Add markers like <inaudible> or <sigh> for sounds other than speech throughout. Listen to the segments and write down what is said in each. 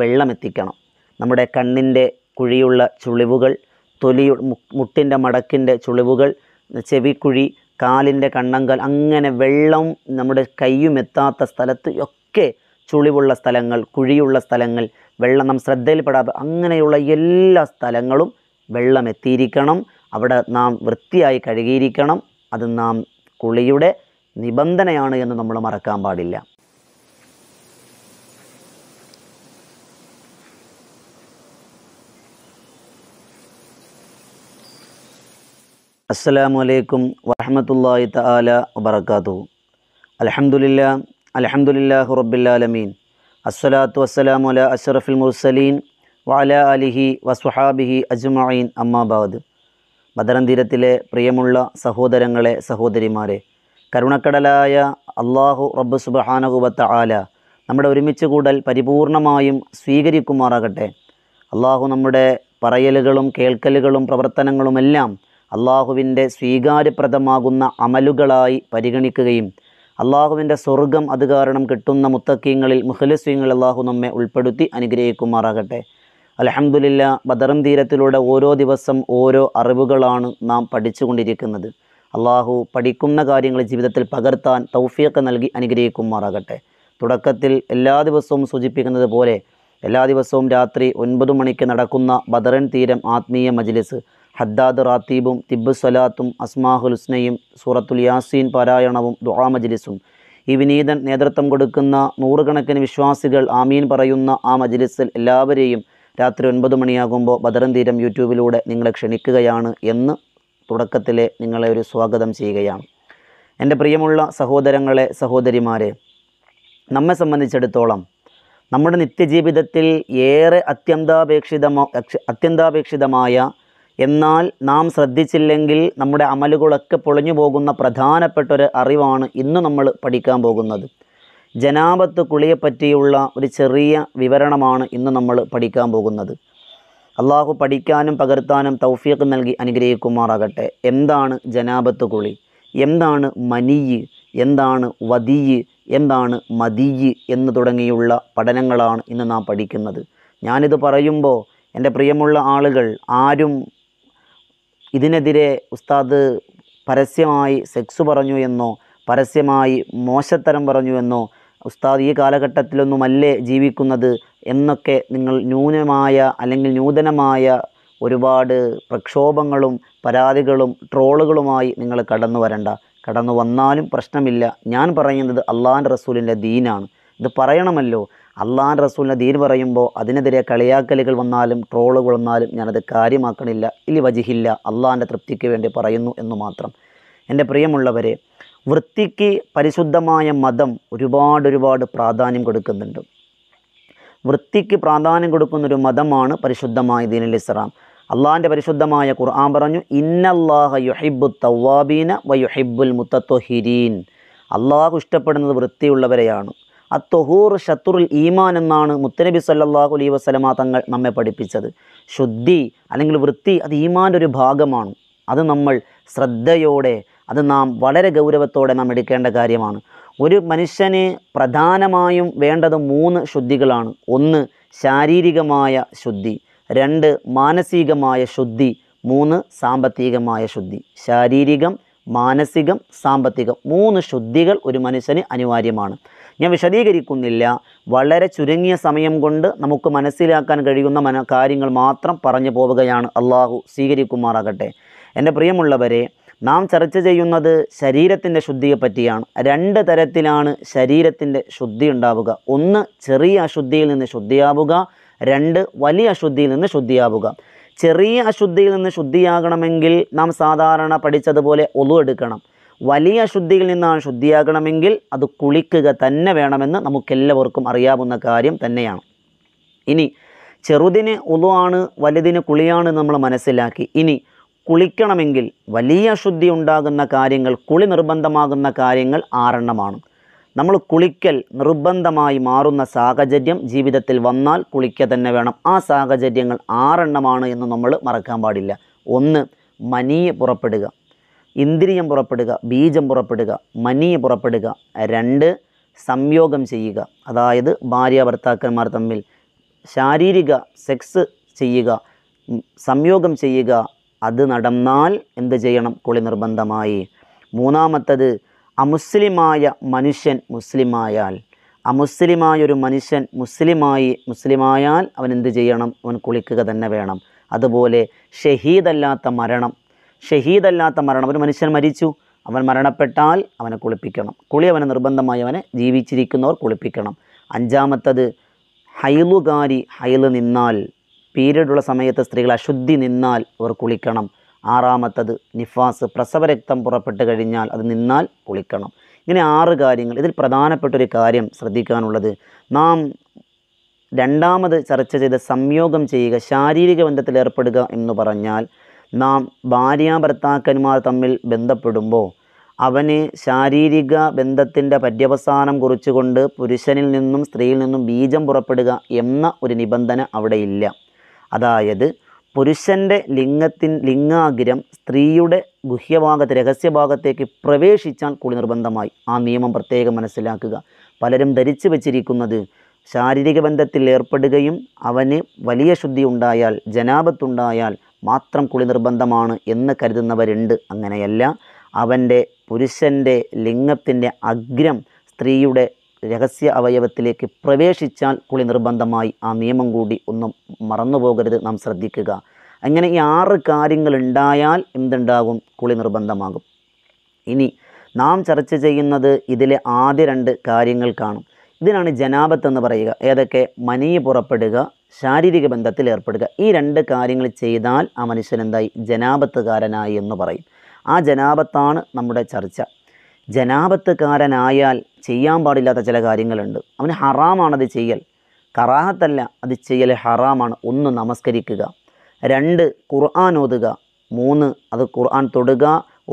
വെള്ളമെത്തിക്കണം നമ്മുടെ കണ്ണിൻ്റെ കുഴിയുള്ള ചുളിവുകൾ തൊലി മുട്ടിൻ്റെ മടക്കിൻ്റെ ചുളിവുകൾ ചെവിക്കുഴി കാലിൻ്റെ കണ്ണങ്കൽ അങ്ങനെ വെള്ളം നമ്മുടെ കൈയും എത്താത്ത സ്ഥലത്ത് ഒക്കെ ചുളിവുള്ള സ്ഥലങ്ങൾ കുഴിയുള്ള സ്ഥലങ്ങൾ വെള്ളം നാം ശ്രദ്ധയിൽപ്പെടാതെ അങ്ങനെയുള്ള എല്ലാ സ്ഥലങ്ങളും വെള്ളം എത്തിയിരിക്കണം അവിടെ നാം വൃത്തിയായി കഴുകിയിരിക്കണം അത് നാം കുളിയുടെ നിബന്ധനയാണ് എന്ന് നമ്മൾ മറക്കാൻ പാടില്ല അസ്സലാമു അലൈക്കും വറഹമത്തല്ലാഹി തആല വബറകാതുഹു അൽഹംദുലില്ലാ അൽഹംദുലില്ലാഹി റബ്ബിൽ ആലമീൻ അസ്സലാത്തു വസ്സലാമു അലാ അഷ്റഫിൽ മുർസലീൻ വഅലാ അലിഹി വസ്വഹാബിഹി അജ്മഈൻ അമ്മാബാദ് ബദരന്തീരത്തിലെ പ്രിയമുള്ള സഹോദരങ്ങളെ സഹോദരിമാരെ കരുണക്കടലായ അള്ളാഹു റബ്ബ് സുബഹാനഹുബത്ത ആല നമ്മുടെ ഒരുമിച്ച് കൂടൽ പരിപൂർണമായും സ്വീകരിക്കുമാറാകട്ടെ അള്ളാഹു നമ്മുടെ പറയലുകളും കേൾക്കലുകളും പ്രവർത്തനങ്ങളുമെല്ലാം അള്ളാഹുവിൻ്റെ സ്വീകാര്യപ്രദമാകുന്ന അമലുകളായി പരിഗണിക്കുകയും അള്ളാഹുവിൻ്റെ സ്വർഗം അത് കാരണം കിട്ടുന്ന മുത്തക്കീങ്ങളിൽ മുഖലസ്വീങ്ങൾ അള്ളാഹു നമ്മെ ഉൾപ്പെടുത്തി അനുഗ്രഹിക്കുമാറാകട്ടെ അലഹമുല്ല ബദറും തീരത്തിലൂടെ ഓരോ ദിവസം ഓരോ അറിവുകളാണ് നാം പഠിച്ചുകൊണ്ടിരിക്കുന്നത് അള്ളാഹു പഠിക്കുന്ന കാര്യങ്ങൾ ജീവിതത്തിൽ പകർത്താൻ തൗഫിയൊക്കെ നൽകി അനുഗ്രഹിക്കുമാറാകട്ടെ തുടക്കത്തിൽ എല്ലാ ദിവസവും സൂചിപ്പിക്കുന്നത് പോലെ എല്ലാ ദിവസവും രാത്രി ഒൻപത് മണിക്ക് നടക്കുന്ന ബദറൻ തീരം ആത്മീയ മജ്ലിസ് ഹദ്ദാദ് റാത്തീബും തിബ് സലാത്തും അസ്മാഹുൽ ഹുസ്നയും സൂറത്തുൽ യാസീൻ പാരായണവും ദുആ മജ്ലിസും ഈ വിനീതൻ നേതൃത്വം കൊടുക്കുന്ന നൂറുകണക്കിന് വിശ്വാസികൾ ആമീൻ പറയുന്ന ആ മജ്ലിസിൽ എല്ലാവരെയും രാത്രി ഒൻപത് മണിയാകുമ്പോൾ ബദറൻ തീരം യൂട്യൂബിലൂടെ നിങ്ങളെ ക്ഷണിക്കുകയാണ് എന്ന് തുടക്കത്തിലെ നിങ്ങളെ ഒരു സ്വാഗതം ചെയ്യുകയാണ് എൻ്റെ പ്രിയമുള്ള സഹോദരങ്ങളെ സഹോദരിമാരെ നമ്മെ സംബന്ധിച്ചിടത്തോളം നമ്മുടെ നിത്യജീവിതത്തിൽ ഏറെ അത്യന്താപേക്ഷിതമോ അത്യന്താപേക്ഷിതമായ എന്നാൽ നാം ശ്രദ്ധിച്ചില്ലെങ്കിൽ നമ്മുടെ അമലുകളൊക്കെ പൊളിഞ്ഞു പോകുന്ന ഒരു അറിവാണ് ഇന്ന് നമ്മൾ പഠിക്കാൻ പോകുന്നത് ജനാപത്ത് കുളിയെപ്പറ്റിയുള്ള ഒരു ചെറിയ വിവരണമാണ് ഇന്ന് നമ്മൾ പഠിക്കാൻ പോകുന്നത് അള്ളാഹു പഠിക്കാനും പകർത്താനും തൗഫീഖ് നൽകി അനുഗ്രഹിക്കുമാറാകട്ടെ എന്താണ് ജനാപത്ത് കുളി എന്താണ് മനിയ് എന്താണ് വതിയ് എന്താണ് മതിയ് എന്ന് തുടങ്ങിയുള്ള പഠനങ്ങളാണ് ഇന്ന് നാം പഠിക്കുന്നത് ഞാനിത് പറയുമ്പോൾ എൻ്റെ പ്രിയമുള്ള ആളുകൾ ആരും ഇതിനെതിരെ ഉസ്താദ് പരസ്യമായി സെക്സ് പറഞ്ഞു എന്നോ പരസ്യമായി മോശത്തരം പറഞ്ഞു എന്നോ ഉസ്താദ് ഈ കാലഘട്ടത്തിലൊന്നുമല്ലേ ജീവിക്കുന്നത് എന്നൊക്കെ നിങ്ങൾ ന്യൂനമായ അല്ലെങ്കിൽ ന്യൂതനമായ ഒരുപാട് പ്രക്ഷോഭങ്ങളും പരാതികളും ട്രോളുകളുമായി നിങ്ങൾ കടന്നു വരണ്ട കടന്നു വന്നാലും പ്രശ്നമില്ല ഞാൻ പറയുന്നത് അള്ളാഹാൻ റസൂലിൻ്റെ ദീനാണ് ഇത് പറയണമല്ലോ അള്ളാഹാൻ റസൂലിനെ ദീൻ പറയുമ്പോൾ അതിനെതിരെ കളിയാക്കലുകൾ വന്നാലും ട്രോളുകൾ വന്നാലും ഞാനത് കാര്യമാക്കണില്ല ഇലി വജിഹില്ല അള്ളാഹാൻ്റെ തൃപ്തിക്ക് വേണ്ടി പറയുന്നു എന്ന് മാത്രം എൻ്റെ പ്രിയമുള്ളവരെ വൃത്തിക്ക് പരിശുദ്ധമായ മതം ഒരുപാട് ഒരുപാട് പ്രാധാന്യം കൊടുക്കുന്നുണ്ട് വൃത്തിക്ക് പ്രാധാന്യം കൊടുക്കുന്ന ഒരു മതമാണ് പരിശുദ്ധമായ ദീനുൽ ഇസ്ലാം അള്ളാഹാൻ്റെ പരിശുദ്ധമായ ഖുർആൻ പറഞ്ഞു ഇന്നല്ലാഹ യുഹിബ്ബു തവാബീന വ യുഹിബ്ബുൽ മുത്തത്തൊഹിരീൻ അള്ളാഹു ഇഷ്ടപ്പെടുന്നത് വൃത്തിയുള്ളവരെയാണ് അത്തുഹൂർ ഷത്തുറുൽ ഈമാൻ എന്നാണ് മുത്തനബി സല്ലാഹു അലൈ വസ്ലമ തങ്ങൾ നമ്മെ പഠിപ്പിച്ചത് ശുദ്ധി അല്ലെങ്കിൽ വൃത്തി അത് ഈമാൻ്റെ ഒരു ഭാഗമാണ് അത് നമ്മൾ ശ്രദ്ധയോടെ അത് നാം വളരെ ഗൗരവത്തോടെ നാം എടുക്കേണ്ട കാര്യമാണ് ഒരു മനുഷ്യന് പ്രധാനമായും വേണ്ടത് മൂന്ന് ശുദ്ധികളാണ് ഒന്ന് ശാരീരികമായ ശുദ്ധി രണ്ട് മാനസികമായ ശുദ്ധി മൂന്ന് സാമ്പത്തികമായ ശുദ്ധി ശാരീരികം മാനസികം സാമ്പത്തികം മൂന്ന് ശുദ്ധികൾ ഒരു മനുഷ്യന് അനിവാര്യമാണ് ഞാൻ വിശദീകരിക്കുന്നില്ല വളരെ ചുരുങ്ങിയ സമയം കൊണ്ട് നമുക്ക് മനസ്സിലാക്കാൻ കഴിയുന്ന മന കാര്യങ്ങൾ മാത്രം പറഞ്ഞു പോവുകയാണ് അള്ളാഹു സ്വീകരിക്കുമാറാകട്ടെ എൻ്റെ പ്രിയമുള്ളവരെ നാം ചർച്ച ചെയ്യുന്നത് ശരീരത്തിൻ്റെ ശുദ്ധിയെ പറ്റിയാണ് രണ്ട് തരത്തിലാണ് ശരീരത്തിൻ്റെ ശുദ്ധി ഉണ്ടാവുക ഒന്ന് ചെറിയ അശുദ്ധിയിൽ നിന്ന് ശുദ്ധിയാവുക രണ്ട് വലിയ അശുദ്ധിയിൽ നിന്ന് ശുദ്ധിയാവുക ചെറിയ അശുദ്ധിയിൽ നിന്ന് ശുദ്ധിയാകണമെങ്കിൽ നാം സാധാരണ പഠിച്ചതുപോലെ ഒലു എടുക്കണം വലിയ അശുദ്ധിയിൽ നിന്നാണ് ശുദ്ധിയാകണമെങ്കിൽ അത് കുളിക്കുക തന്നെ വേണമെന്ന് നമുക്കെല്ലാവർക്കും അറിയാവുന്ന കാര്യം തന്നെയാണ് ഇനി ചെറുതിന് ഉളുവാണ് വലുതിന് കുളിയാണ് നമ്മൾ മനസ്സിലാക്കി ഇനി കുളിക്കണമെങ്കിൽ വലിയ അശുദ്ധി ഉണ്ടാകുന്ന കാര്യങ്ങൾ കുളി നിർബന്ധമാകുന്ന കാര്യങ്ങൾ ആറെണ്ണമാണ് നമ്മൾ കുളിക്കൽ നിർബന്ധമായി മാറുന്ന സാഹചര്യം ജീവിതത്തിൽ വന്നാൽ കുളിക്കുക തന്നെ വേണം ആ സാഹചര്യങ്ങൾ ആറെണ്ണമാണ് എന്ന് നമ്മൾ മറക്കാൻ പാടില്ല ഒന്ന് മനിയെ പുറപ്പെടുക ഇന്ദ്രിയം പുറപ്പെടുക ബീജം പുറപ്പെടുക മനി പുറപ്പെടുക രണ്ട് സംയോഗം ചെയ്യുക അതായത് ഭാര്യ ഭർത്താക്കന്മാർ തമ്മിൽ ശാരീരിക സെക്സ് ചെയ്യുക സംയോഗം ചെയ്യുക അത് നടന്നാൽ എന്ത് ചെയ്യണം കുളി നിർബന്ധമായി മൂന്നാമത്തത് അമുസ്ലിമായ മനുഷ്യൻ മുസ്ലിമായാൽ അമുസ്ലിമായ ഒരു മനുഷ്യൻ മുസ്ലിമായി മുസ്ലിമായാൽ അവൻ എന്ത് ചെയ്യണം അവൻ കുളിക്കുക തന്നെ വേണം അതുപോലെ ഷഹീദല്ലാത്ത മരണം ഷഹീദല്ലാത്ത മരണം ഒരു മനുഷ്യൻ മരിച്ചു അവൻ മരണപ്പെട്ടാൽ അവനെ കുളിപ്പിക്കണം കുളി അവനെ നിർബന്ധമായി അവനെ ജീവിച്ചിരിക്കുന്നവർ കുളിപ്പിക്കണം അഞ്ചാമത്തത് ഹൈലുകാരി ഹൈല് നിന്നാൽ പീരീഡുള്ള സമയത്ത് സ്ത്രീകൾ അശുദ്ധി നിന്നാൽ അവർ കുളിക്കണം ആറാമത്തത് നിഫാസ് പ്രസവരക്തം പുറപ്പെട്ട് കഴിഞ്ഞാൽ അത് നിന്നാൽ കുളിക്കണം ഇങ്ങനെ ആറ് കാര്യങ്ങൾ ഇതിൽ പ്രധാനപ്പെട്ടൊരു കാര്യം ശ്രദ്ധിക്കാനുള്ളത് നാം രണ്ടാമത് ചർച്ച ചെയ്ത സംയോഗം ചെയ്യുക ശാരീരിക ബന്ധത്തിൽ ഏർപ്പെടുക എന്ന് പറഞ്ഞാൽ നാം ഭാര്യ ഭർത്താക്കന്മാർ തമ്മിൽ ബന്ധപ്പെടുമ്പോൾ അവന് ശാരീരിക ബന്ധത്തിൻ്റെ പര്യവസാനം കുറിച്ചുകൊണ്ട് പുരുഷനിൽ നിന്നും സ്ത്രീയിൽ നിന്നും ബീജം പുറപ്പെടുക എന്ന ഒരു നിബന്ധന അവിടെ ഇല്ല അതായത് പുരുഷൻ്റെ ലിംഗത്തിൻ ലിംഗാഗ്രം സ്ത്രീയുടെ ഗുഹ്യഭാഗത്ത് രഹസ്യഭാഗത്തേക്ക് പ്രവേശിച്ചാൽ കൂടി നിർബന്ധമായി ആ നിയമം പ്രത്യേകം മനസ്സിലാക്കുക പലരും ധരിച്ചു വച്ചിരിക്കുന്നത് ശാരീരിക ബന്ധത്തിൽ ഏർപ്പെടുകയും അവന് വലിയ ശുദ്ധി ഉണ്ടായാൽ ജനാപത്തുണ്ടായാൽ മാത്രം കുളി നിർബന്ധമാണ് എന്ന് കരുതുന്നവരുണ്ട് അങ്ങനെയല്ല അവൻ്റെ പുരുഷൻ്റെ ലിംഗത്തിൻ്റെ അഗ്രം സ്ത്രീയുടെ രഹസ്യ അവയവത്തിലേക്ക് പ്രവേശിച്ചാൽ കുളി നിർബന്ധമായി ആ നിയമം കൂടി ഒന്നും മറന്നുപോകരുത് നാം ശ്രദ്ധിക്കുക അങ്ങനെ ഈ ആറ് കാര്യങ്ങൾ ഉണ്ടായാൽ എന്തുണ്ടാകും കുളി നിർബന്ധമാകും ഇനി നാം ചർച്ച ചെയ്യുന്നത് ഇതിലെ ആദ്യ രണ്ട് കാര്യങ്ങൾ കാണും ഇതിനാണ് ജനാപത്ത് എന്ന് പറയുക ഏതൊക്കെ മനി പുറപ്പെടുക ശാരീരിക ബന്ധത്തിൽ ഏർപ്പെടുക ഈ രണ്ട് കാര്യങ്ങൾ ചെയ്താൽ ആ മനുഷ്യൻ എന്തായി ജനാപത്തുകാരനായി എന്ന് പറയും ആ ജനാപത്താണ് നമ്മുടെ ചർച്ച ജനാപത്തുകാരനായാൽ ചെയ്യാൻ പാടില്ലാത്ത ചില കാര്യങ്ങളുണ്ട് അവന് ഹറാമാണത് ചെയ്യൽ കറാഹത്തല്ല അത് ചെയ്യൽ ഹറാമാണ് ഒന്ന് നമസ്കരിക്കുക രണ്ട് ഖുർആൻ ഓതുക മൂന്ന് അത് ഖുർആൻ തൊടുക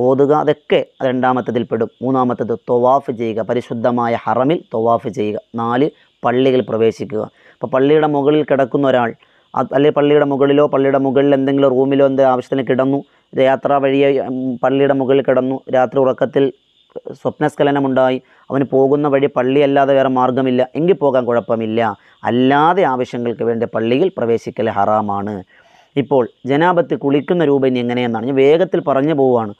ഓതുക അതൊക്കെ രണ്ടാമത്തതിൽ പെടും മൂന്നാമത്തത് തൊവാഫ് ചെയ്യുക പരിശുദ്ധമായ ഹറമിൽ തൊവാഫ് ചെയ്യുക നാല് പള്ളികൾ പ്രവേശിക്കുക ഇപ്പോൾ പള്ളിയുടെ മുകളിൽ കിടക്കുന്ന ഒരാൾ അല്ലെങ്കിൽ പള്ളിയുടെ മുകളിലോ പള്ളിയുടെ മുകളിൽ എന്തെങ്കിലും റൂമിലോ എന്ത് ആവശ്യത്തിന് കിടന്നു യാത്രാ വഴിയെ പള്ളിയുടെ മുകളിൽ കിടന്നു രാത്രി ഉറക്കത്തിൽ സ്വപ്നസ്ഖലനമുണ്ടായി അവന് പോകുന്ന വഴി പള്ളിയല്ലാതെ വേറെ മാർഗ്ഗമില്ല എങ്കിൽ പോകാൻ കുഴപ്പമില്ല അല്ലാതെ ആവശ്യങ്ങൾക്ക് വേണ്ടി പള്ളിയിൽ പ്രവേശിക്കൽ ഹറാമാണ് ഇപ്പോൾ ജനാപത്തിൽ കുളിക്കുന്ന രൂപം ഇനി എങ്ങനെയെന്നാണ് ഞാൻ വേഗത്തിൽ പറഞ്ഞു പോവുകയാണ്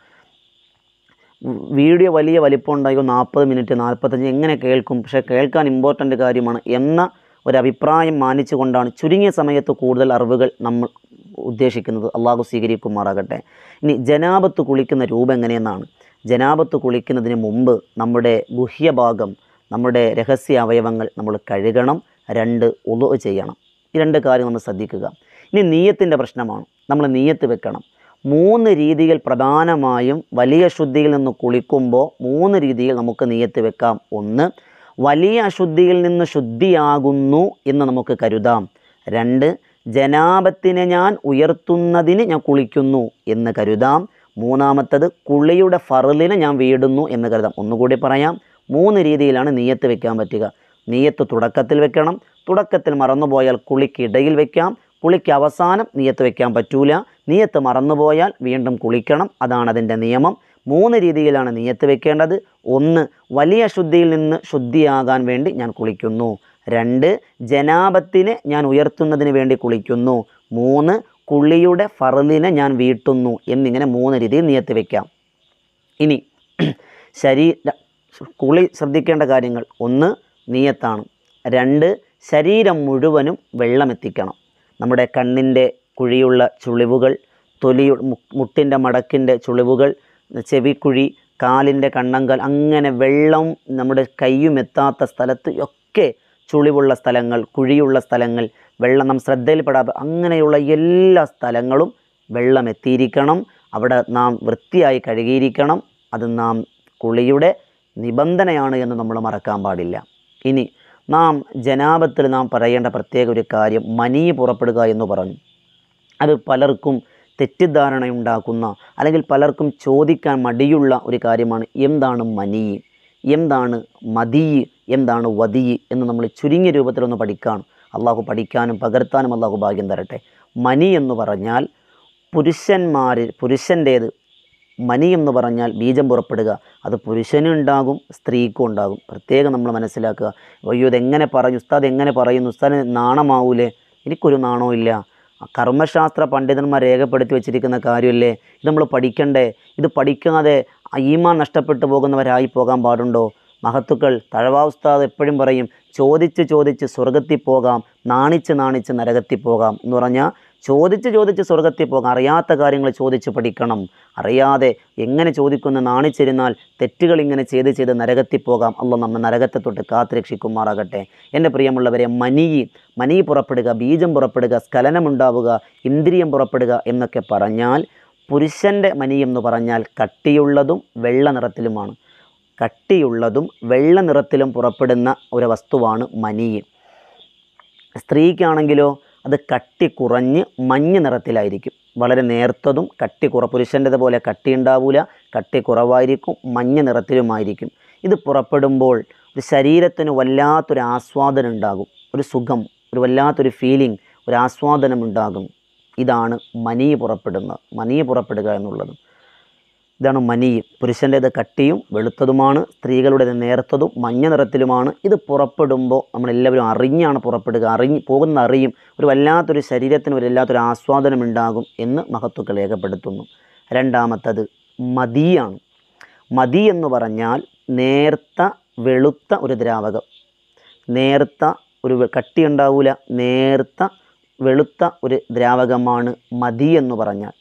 വീഡിയോ വലിയ വലിപ്പം ഉണ്ടായിക്കോ നാൽപ്പത് മിനിറ്റ് നാൽപ്പത്തഞ്ച് എങ്ങനെ കേൾക്കും പക്ഷേ കേൾക്കാൻ ഇമ്പോർട്ടൻ്റ് കാര്യമാണ് എന്ന ഒരഭിപ്രായം മാനിച്ചുകൊണ്ടാണ് ചുരുങ്ങിയ സമയത്ത് കൂടുതൽ അറിവുകൾ നമ്മൾ ഉദ്ദേശിക്കുന്നത് അള്ളാഹു സ്വീകരിക്കുമാറാകട്ടെ ഇനി ജനാപത്ത് കുളിക്കുന്ന രൂപം എങ്ങനെയെന്നാണ് ജനാപത്ത് കുളിക്കുന്നതിന് മുമ്പ് നമ്മുടെ ഗുഹ്യഭാഗം നമ്മുടെ രഹസ്യ അവയവങ്ങൾ നമ്മൾ കഴുകണം രണ്ട് ഒലു ചെയ്യണം ഈ രണ്ട് കാര്യം നമ്മൾ ശ്രദ്ധിക്കുക ഇനി നീയത്തിൻ്റെ പ്രശ്നമാണ് നമ്മൾ നീയത്ത് വെക്കണം മൂന്ന് രീതിയിൽ പ്രധാനമായും വലിയ ശുദ്ധിയിൽ നിന്ന് കുളിക്കുമ്പോൾ മൂന്ന് രീതിയിൽ നമുക്ക് നീയത്ത് വെക്കാം ഒന്ന് വലിയ അശുദ്ധിയിൽ നിന്ന് ശുദ്ധിയാകുന്നു എന്ന് നമുക്ക് കരുതാം രണ്ട് ജനാപത്തിനെ ഞാൻ ഉയർത്തുന്നതിന് ഞാൻ കുളിക്കുന്നു എന്ന് കരുതാം മൂന്നാമത്തത് കുളിയുടെ ഫറലിനെ ഞാൻ വീടുന്നു എന്ന് കരുതാം ഒന്നുകൂടി പറയാം മൂന്ന് രീതിയിലാണ് നീയത്ത് വെക്കാൻ പറ്റുക നീയത്ത് തുടക്കത്തിൽ വെക്കണം തുടക്കത്തിൽ മറന്നുപോയാൽ കുളിക്കിടയിൽ വെക്കാം കുളിക്ക് അവസാനം നീയത്ത് വെക്കാൻ പറ്റൂല നീയത്ത് മറന്നുപോയാൽ വീണ്ടും കുളിക്കണം അതാണ് അതിൻ്റെ നിയമം മൂന്ന് രീതിയിലാണ് നീയത്ത് വെക്കേണ്ടത് ഒന്ന് വലിയ ശുദ്ധിയിൽ നിന്ന് ശുദ്ധിയാകാൻ വേണ്ടി ഞാൻ കുളിക്കുന്നു രണ്ട് ജനാപത്തിനെ ഞാൻ ഉയർത്തുന്നതിന് വേണ്ടി കുളിക്കുന്നു മൂന്ന് കുളിയുടെ ഫറലിനെ ഞാൻ വീട്ടുന്നു എന്നിങ്ങനെ മൂന്ന് രീതിയിൽ നിയത്ത് വയ്ക്കാം ഇനി ശരീര കുളി ശ്രദ്ധിക്കേണ്ട കാര്യങ്ങൾ ഒന്ന് നീയത്താണ് രണ്ട് ശരീരം മുഴുവനും വെള്ളമെത്തിക്കണം നമ്മുടെ കണ്ണിൻ്റെ കുഴിയുള്ള ചുളിവുകൾ തൊലി മുട്ടിൻ്റെ മടക്കിൻ്റെ ചുളിവുകൾ ചെവിക്കുഴി കാലിൻ്റെ കണ്ണങ്കൽ അങ്ങനെ വെള്ളം നമ്മുടെ കൈയും എത്താത്ത സ്ഥലത്ത് ഒക്കെ ചുളിവുള്ള സ്ഥലങ്ങൾ കുഴിയുള്ള സ്ഥലങ്ങൾ വെള്ളം നാം ശ്രദ്ധയിൽപ്പെടാതെ അങ്ങനെയുള്ള എല്ലാ സ്ഥലങ്ങളും വെള്ളം എത്തിയിരിക്കണം അവിടെ നാം വൃത്തിയായി കഴുകിയിരിക്കണം അത് നാം കുളിയുടെ നിബന്ധനയാണ് എന്ന് നമ്മൾ മറക്കാൻ പാടില്ല ഇനി നാം ജനാപത്തിൽ നാം പറയേണ്ട പ്രത്യേക ഒരു കാര്യം മനി പുറപ്പെടുക എന്ന് പറഞ്ഞു അത് പലർക്കും തെറ്റിദ്ധാരണയുണ്ടാക്കുന്ന അല്ലെങ്കിൽ പലർക്കും ചോദിക്കാൻ മടിയുള്ള ഒരു കാര്യമാണ് എന്താണ് മനി എന്താണ് മതി എന്താണ് വതി എന്ന് നമ്മൾ ചുരുങ്ങിയ രൂപത്തിലൊന്ന് പഠിക്കാണ് അള്ളാഹു പഠിക്കാനും പകർത്താനും അള്ളാഹു ഭാഗ്യം തരട്ടെ മനി എന്ന് പറഞ്ഞാൽ പുരുഷന്മാരിൽ പുരുഷൻ്റേത് മനി എന്ന് പറഞ്ഞാൽ ബീജം പുറപ്പെടുക അത് പുരുഷനുണ്ടാകും സ്ത്രീക്കും ഉണ്ടാകും പ്രത്യേകം നമ്മൾ മനസ്സിലാക്കുക അയ്യോ ഇതെങ്ങനെ പറഞ്ഞു ഉസ്താദ് എങ്ങനെ പറയുന്നു ഉസ്താദ് നാണമാവൂലേ എനിക്കൊരു നാണവും ഇല്ല കർമ്മശാസ്ത്ര പണ്ഡിതന്മാർ രേഖപ്പെടുത്തി വെച്ചിരിക്കുന്ന കാര്യമല്ലേ ഇത് നമ്മൾ പഠിക്കണ്ടേ ഇത് പഠിക്കാതെ ഈമാൻ നഷ്ടപ്പെട്ടു പോകുന്നവരായി പോകാൻ പാടുണ്ടോ മഹത്തുക്കൾ തഴവാവസ്ഥ എപ്പോഴും പറയും ചോദിച്ച് ചോദിച്ച് സ്വർഗത്തിൽ പോകാം നാണിച്ച് നാണിച്ച് നരകത്തിൽ പോകാം എന്ന് പറഞ്ഞാൽ ചോദിച്ച് ചോദിച്ച് സ്വർഗത്തിൽ പോകാം അറിയാത്ത കാര്യങ്ങൾ ചോദിച്ച് പഠിക്കണം അറിയാതെ എങ്ങനെ ചോദിക്കുന്ന നാണിച്ചിരുന്നാൽ തെറ്റുകൾ ഇങ്ങനെ ചെയ്ത് ചെയ്ത് നരകത്തിൽ പോകാം അല്ല നമ്മൾ നരകത്തെ തൊട്ട് കാത്തുരക്ഷിക്കുമാറാകട്ടെ എൻ്റെ പ്രിയമുള്ളവരെ മനി മനി പുറപ്പെടുക ബീജം പുറപ്പെടുക സ്കലനമുണ്ടാവുക ഇന്ദ്രിയം പുറപ്പെടുക എന്നൊക്കെ പറഞ്ഞാൽ പുരുഷൻ്റെ മനി എന്ന് പറഞ്ഞാൽ കട്ടിയുള്ളതും വെള്ള നിറത്തിലുമാണ് കട്ടിയുള്ളതും വെള്ള നിറത്തിലും പുറപ്പെടുന്ന ഒരു വസ്തുവാണ് മനി സ്ത്രീക്കാണെങ്കിലോ അത് കട്ടി കുറഞ്ഞ് മഞ്ഞ നിറത്തിലായിരിക്കും വളരെ നേർത്തതും കട്ടി കുറ പുരുഷൻ്റെതുപോലെ കട്ടി ഉണ്ടാവില്ല കട്ടി കുറവായിരിക്കും മഞ്ഞ നിറത്തിലുമായിരിക്കും ഇത് പുറപ്പെടുമ്പോൾ ഒരു ശരീരത്തിന് വല്ലാത്തൊരു ആസ്വാദനം ഉണ്ടാകും ഒരു സുഖം ഒരു വല്ലാത്തൊരു ഫീലിംഗ് ഒരു ആസ്വാദനം ഉണ്ടാകും ഇതാണ് മനി പുറപ്പെടുന്നത് മനി പുറപ്പെടുക എന്നുള്ളത് ഇതാണ് മനിയും പുരുഷൻ്റേത് കട്ടിയും വെളുത്തതുമാണ് സ്ത്രീകളുടേത് നേർത്തതും മഞ്ഞ നിറത്തിലുമാണ് ഇത് പുറപ്പെടുമ്പോൾ നമ്മളെല്ലാവരും അറിഞ്ഞാണ് പുറപ്പെടുക അറിഞ്ഞ് പോകുന്ന അറിയും ഒരു വല്ലാത്തൊരു ശരീരത്തിന് ഒരു വല്ലാത്തൊരു ആസ്വാദനമുണ്ടാകും എന്ന് മഹത്വക്കൾ രേഖപ്പെടുത്തുന്നു രണ്ടാമത്തത് മതിയാണ് മതി എന്ന് പറഞ്ഞാൽ നേർത്ത വെളുത്ത ഒരു ദ്രാവകം നേർത്ത ഒരു കട്ടി ഉണ്ടാവില്ല നേർത്ത വെളുത്ത ഒരു ദ്രാവകമാണ് മതി എന്ന് പറഞ്ഞാൽ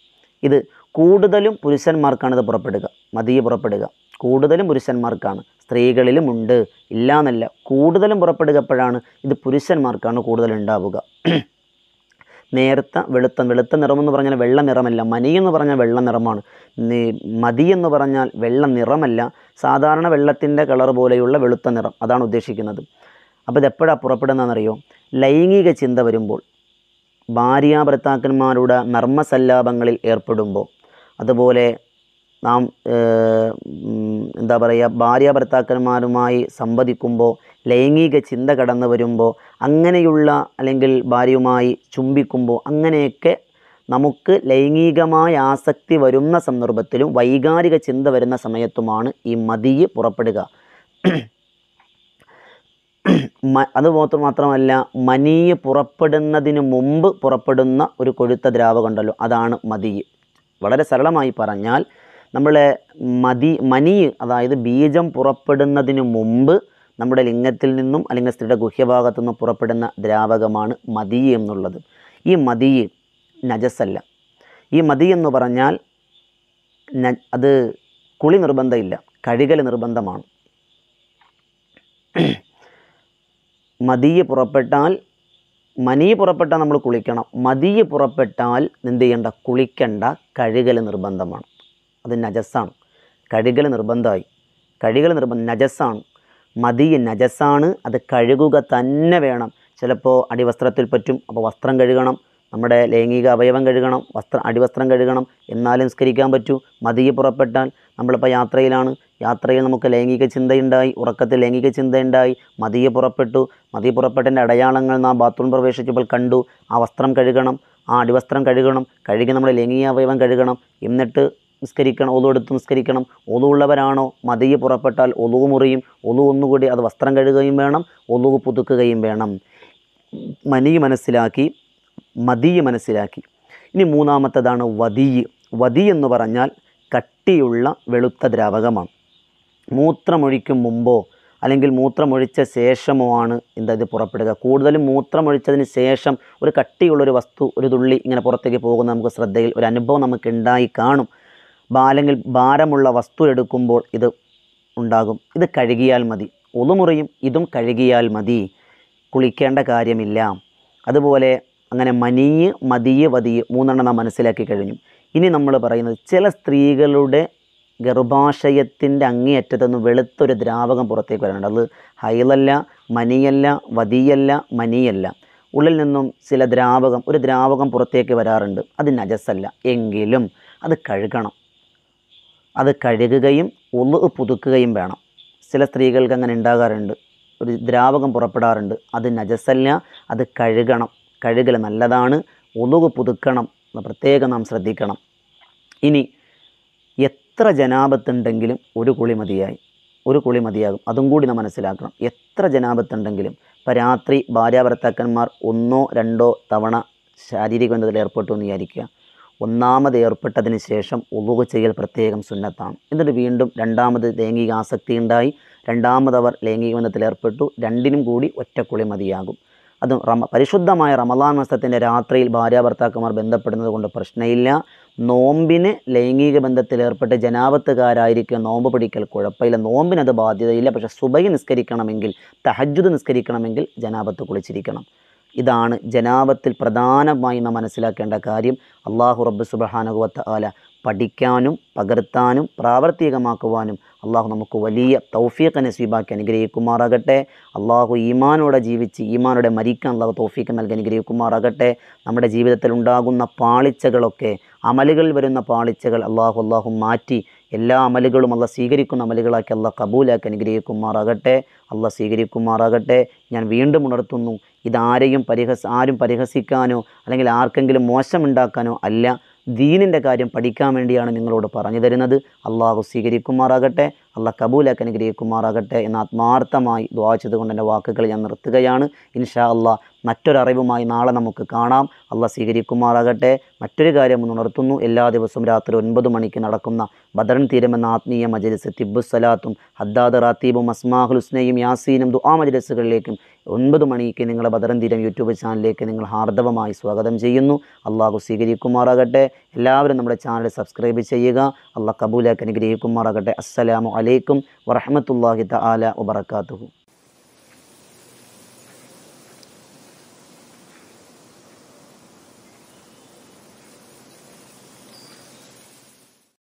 ഇത് കൂടുതലും പുരുഷന്മാർക്കാണിത് പുറപ്പെടുക മതിയെ പുറപ്പെടുക കൂടുതലും പുരുഷന്മാർക്കാണ് സ്ത്രീകളിലും ഉണ്ട് എന്നല്ല കൂടുതലും പുറപ്പെടുക എപ്പോഴാണ് ഇത് പുരുഷന്മാർക്കാണ് കൂടുതൽ ഉണ്ടാവുക <clears throat> നേർത്ത വെളുത്ത വെളുത്ത നിറമെന്ന് പറഞ്ഞാൽ വെള്ള നിറമല്ല മനി എന്ന് പറഞ്ഞാൽ വെള്ള നിറമാണ് മതി എന്ന് പറഞ്ഞാൽ വെള്ള നിറമല്ല സാധാരണ വെള്ളത്തിൻ്റെ കളർ പോലെയുള്ള വെളുത്ത നിറം അതാണ് ഉദ്ദേശിക്കുന്നത് അപ്പോൾ ഇതെപ്പോഴാണ് പുറപ്പെടുന്നതെന്നറിയോ ലൈംഗിക ചിന്ത വരുമ്പോൾ ഭാര്യാഭർത്താക്കന്മാരുടെ നർമ്മസല്ലാപങ്ങളിൽ ഏർപ്പെടുമ്പോൾ അതുപോലെ നാം എന്താ പറയുക ഭാര്യ ഭർത്താക്കന്മാരുമായി സംവദിക്കുമ്പോൾ ലൈംഗിക ചിന്ത കടന്നു വരുമ്പോൾ അങ്ങനെയുള്ള അല്ലെങ്കിൽ ഭാര്യയുമായി ചുംബിക്കുമ്പോൾ അങ്ങനെയൊക്കെ നമുക്ക് ലൈംഗികമായ ആസക്തി വരുന്ന സന്ദർഭത്തിലും വൈകാരിക ചിന്ത വരുന്ന സമയത്തുമാണ് ഈ മതി പുറപ്പെടുക അത് മാത്രമല്ല മനീ പുറപ്പെടുന്നതിന് മുമ്പ് പുറപ്പെടുന്ന ഒരു കൊഴുത്ത ദ്രാവകമുണ്ടല്ലോ അതാണ് മതി വളരെ സരളമായി പറഞ്ഞാൽ നമ്മളെ മതി മനി അതായത് ബീജം പുറപ്പെടുന്നതിന് മുമ്പ് നമ്മുടെ ലിംഗത്തിൽ നിന്നും അല്ലെങ്കിൽ സ്ത്രീയുടെ ഗുഹ്യഭാഗത്തു നിന്നും പുറപ്പെടുന്ന ദ്രാവകമാണ് മതി എന്നുള്ളത് ഈ മതി നജസല്ല ഈ മതി എന്ന് പറഞ്ഞാൽ അത് കുളി നിർബന്ധമില്ല കഴുകൽ നിർബന്ധമാണ് മതിയെ പുറപ്പെട്ടാൽ മനി പുറപ്പെട്ടാൽ നമ്മൾ കുളിക്കണം മതി പുറപ്പെട്ടാൽ എന്ത് ചെയ്യേണ്ട കുളിക്കേണ്ട കഴുകൽ നിർബന്ധമാണ് അത് നജസ്സാണ് കഴുകൽ നിർബന്ധമായി കഴുകൽ നിർബന്ധം നജസ്സാണ് മതി നജസ്സാണ് അത് കഴുകുക തന്നെ വേണം ചിലപ്പോൾ അടിവസ്ത്രത്തിൽ പറ്റും അപ്പോൾ വസ്ത്രം കഴുകണം നമ്മുടെ ലൈംഗിക അവയവം കഴുകണം വസ്ത്രം അടിവസ്ത്രം കഴുകണം എന്നാലും നിസ്കരിക്കാൻ പറ്റൂ മതിയെ പുറപ്പെട്ടാൽ നമ്മളിപ്പോൾ യാത്രയിലാണ് യാത്രയിൽ നമുക്ക് ലൈംഗിക ചിന്തയുണ്ടായി ഉറക്കത്തിൽ ലൈംഗിക ചിന്തയുണ്ടായി മതിയെ പുറപ്പെട്ടു മതിയെ പുറപ്പെട്ടതിൻ്റെ അടയാളങ്ങൾ നാം ബാത്റൂം പ്രവേശിച്ചപ്പോൾ കണ്ടു ആ വസ്ത്രം കഴുകണം ആ അടിവസ്ത്രം കഴുകണം കഴുകി നമ്മുടെ ലൈംഗിക അവയവം കഴുകണം എന്നിട്ട് നിസ്കരിക്കണം ഒതു എടുത്ത് നിസ്കരിക്കണം ഉള്ളവരാണോ മതിയെ പുറപ്പെട്ടാൽ ഒതുവ് മുറിയും ഒതു ഒന്നുകൂടി അത് വസ്ത്രം കഴുകുകയും വേണം ഒതുവ് പുതുക്കുകയും വേണം മനി മനസ്സിലാക്കി മതിയ് മനസ്സിലാക്കി ഇനി മൂന്നാമത്തതാണ് വതിയ് വതി എന്ന് പറഞ്ഞാൽ കട്ടിയുള്ള വെളുത്ത ദ്രാവകമാണ് മൂത്രമൊഴിക്കും മുമ്പോ അല്ലെങ്കിൽ മൂത്രമൊഴിച്ച ശേഷമോ ആണ് എന്താ ഇത് പുറപ്പെടുക കൂടുതലും മൂത്രമൊഴിച്ചതിന് ശേഷം ഒരു കട്ടിയുള്ളൊരു വസ്തു ഒരു തുള്ളി ഇങ്ങനെ പുറത്തേക്ക് പോകുന്ന നമുക്ക് ശ്രദ്ധയിൽ ഒരു അനുഭവം നമുക്ക് ഉണ്ടായി കാണും അല്ലെങ്കിൽ ഭാരമുള്ള വസ്തു എടുക്കുമ്പോൾ ഇത് ഉണ്ടാകും ഇത് കഴുകിയാൽ മതി ഒതുമുറയും ഇതും കഴുകിയാൽ മതി കുളിക്കേണ്ട കാര്യമില്ല അതുപോലെ അങ്ങനെ മനിയ് മതിയ് വതിയ് മൂന്നെണ്ണം നാം മനസ്സിലാക്കി കഴിഞ്ഞു ഇനി നമ്മൾ പറയുന്നത് ചില സ്ത്രീകളുടെ ഗർഭാശയത്തിൻ്റെ അങ്ങേയറ്റത്തുനിന്ന് വെളുത്തൊരു ദ്രാവകം പുറത്തേക്ക് വരാനുണ്ട് അത് ഹൈലല്ല മനിയല്ല വതിയല്ല മനിയല്ല ഉള്ളിൽ നിന്നും ചില ദ്രാവകം ഒരു ദ്രാവകം പുറത്തേക്ക് വരാറുണ്ട് അത് നജസല്ല എങ്കിലും അത് കഴുകണം അത് കഴുകുകയും ഒന്ന് പുതുക്കുകയും വേണം ചില സ്ത്രീകൾക്ക് അങ്ങനെ ഉണ്ടാകാറുണ്ട് ഒരു ദ്രാവകം പുറപ്പെടാറുണ്ട് അത് നജസല്ല അത് കഴുകണം കഴുകൽ നല്ലതാണ് ഒതുക് പുതുക്കണം എന്ന് പ്രത്യേകം നാം ശ്രദ്ധിക്കണം ഇനി എത്ര ജനാപത്തുണ്ടെങ്കിലും ഒരു കുളി മതിയായി ഒരു കുളി മതിയാകും അതും കൂടി നാം മനസ്സിലാക്കണം എത്ര ജനാപത്തുണ്ടെങ്കിലും ഇപ്പം രാത്രി ഭാര്യാഭർത്താക്കന്മാർ ഒന്നോ രണ്ടോ തവണ ശാരീരിക ബന്ധത്തിൽ ഏർപ്പെട്ടു എന്ന് വിചാരിക്കുക ഒന്നാമത് ഏർപ്പെട്ടതിന് ശേഷം ഒതുക് ചെയ്യൽ പ്രത്യേകം സുന്നത്താണ് എന്നിട്ട് വീണ്ടും രണ്ടാമത് ലൈംഗിക ആസക്തി ഉണ്ടായി രണ്ടാമത് അവർ ലൈംഗിക ബന്ധത്തിൽ ഏർപ്പെട്ടു രണ്ടിനും കൂടി ഒറ്റക്കുളി മതിയാകും അത് റമ പരിശുദ്ധമായ റമദാൻ മാസത്തിൻ്റെ രാത്രിയിൽ ഭാര്യ ഭർത്താക്കന്മാർ ബന്ധപ്പെടുന്നത് കൊണ്ട് പ്രശ്നമില്ല നോമ്പിന് ലൈംഗിക ബന്ധത്തിൽ ഏർപ്പെട്ട് ജനാപത്തുകാരായിരിക്കും നോമ്പ് പിടിക്കൽ കുഴപ്പമില്ല നോമ്പിന് അത് ബാധ്യതയില്ല പക്ഷേ സുബൈ നിസ്കരിക്കണമെങ്കിൽ തഹജുദ് നിസ്കരിക്കണമെങ്കിൽ ജനാപത്ത് കുളിച്ചിരിക്കണം ഇതാണ് ജനാപത്തിൽ പ്രധാനമായി നാം മനസ്സിലാക്കേണ്ട കാര്യം അള്ളാഹു റബ്ബ് സുബഹാനുവത്ത് ആല പഠിക്കാനും പകർത്താനും പ്രാവർത്തികമാക്കുവാനും അള്ളാഹു നമുക്ക് വലിയ തൗഫീഖ് നസീബാക്കി അനുഗ്രഹിക്കുമാറാകട്ടെ അള്ളാഹു ഈമാനോടെ ജീവിച്ച് ഈമാനോടെ മരിക്കാൻ അള്ളാഹു തൗഫീഖ് നൽകി അനുഗ്രഹിക്കുമാറാകട്ടെ നമ്മുടെ ജീവിതത്തിൽ ഉണ്ടാകുന്ന പാളിച്ചകളൊക്കെ അമലുകൾ വരുന്ന പാളിച്ചകൾ അള്ളാഹു അള്ളാഹു മാറ്റി എല്ലാ അമലുകളും അല്ല സ്വീകരിക്കുന്ന അമലുകളാക്കി അല്ല കബൂലാക്കി അനുഗ്രഹിക്കുമാറാകട്ടെ അല്ല സ്വീകരിക്കുമാറാകട്ടെ ഞാൻ വീണ്ടും ഉണർത്തുന്നു ഇതാരെയും പരിഹസ ആരും പരിഹസിക്കാനോ അല്ലെങ്കിൽ ആർക്കെങ്കിലും മോശമുണ്ടാക്കാനോ അല്ല ദീനിൻ്റെ കാര്യം പഠിക്കാൻ വേണ്ടിയാണ് നിങ്ങളോട് പറഞ്ഞു തരുന്നത് അള്ളാഹു സ്വീകരിക്കുമാറാകട്ടെ അള്ളാഹ് കബൂലാക്ക് അനുഗ്രഹിക്കുമാറാകട്ടെ എന്ന ആത്മാർത്ഥമായി ദ്വാ ചെയ്തുകൊണ്ട് എൻ്റെ വാക്കുകൾ ഞാൻ നിർത്തുകയാണ് ഇൻഷാ അള്ളാഹ് മറ്റൊരറിവുമായി നാളെ നമുക്ക് കാണാം അള്ളാഹ് സ്വീകരിക്കുമാറാകട്ടെ മറ്റൊരു കാര്യം ഒന്ന് ഉണർത്തുന്നു എല്ലാ ദിവസവും രാത്രി ഒൻപത് മണിക്ക് നടക്കുന്ന ബദറൻ തീരം എന്ന ആത്മീയ മജലിസ് സലാത്തും ഹദ്ദാദ് റാത്തീബും അസ്മാഹുൽ ഹുസ്നയും യാസീനും ദുആ മജലിസുകളിലേക്കും ഒൻപത് മണിക്ക് നിങ്ങളുടെ ബദറന്തിരം യൂട്യൂബ് ചാനലിലേക്ക് നിങ്ങൾ ഹാർദവമായി സ്വാഗതം ചെയ്യുന്നു അള്ളാഹു സ്വീകരിക്കുമാറാകട്ടെ എല്ലാവരും നമ്മുടെ ചാനൽ സബ്സ്ക്രൈബ് ചെയ്യുക അള്ളാഹ് കബൂലാക്ക് അനുഗ്രഹിക്കുമാറാകട്ടെ അസ്സലാമു അലൈക്കും വറഹമത്തല്ലാഹി തആല വബറകാതുഹു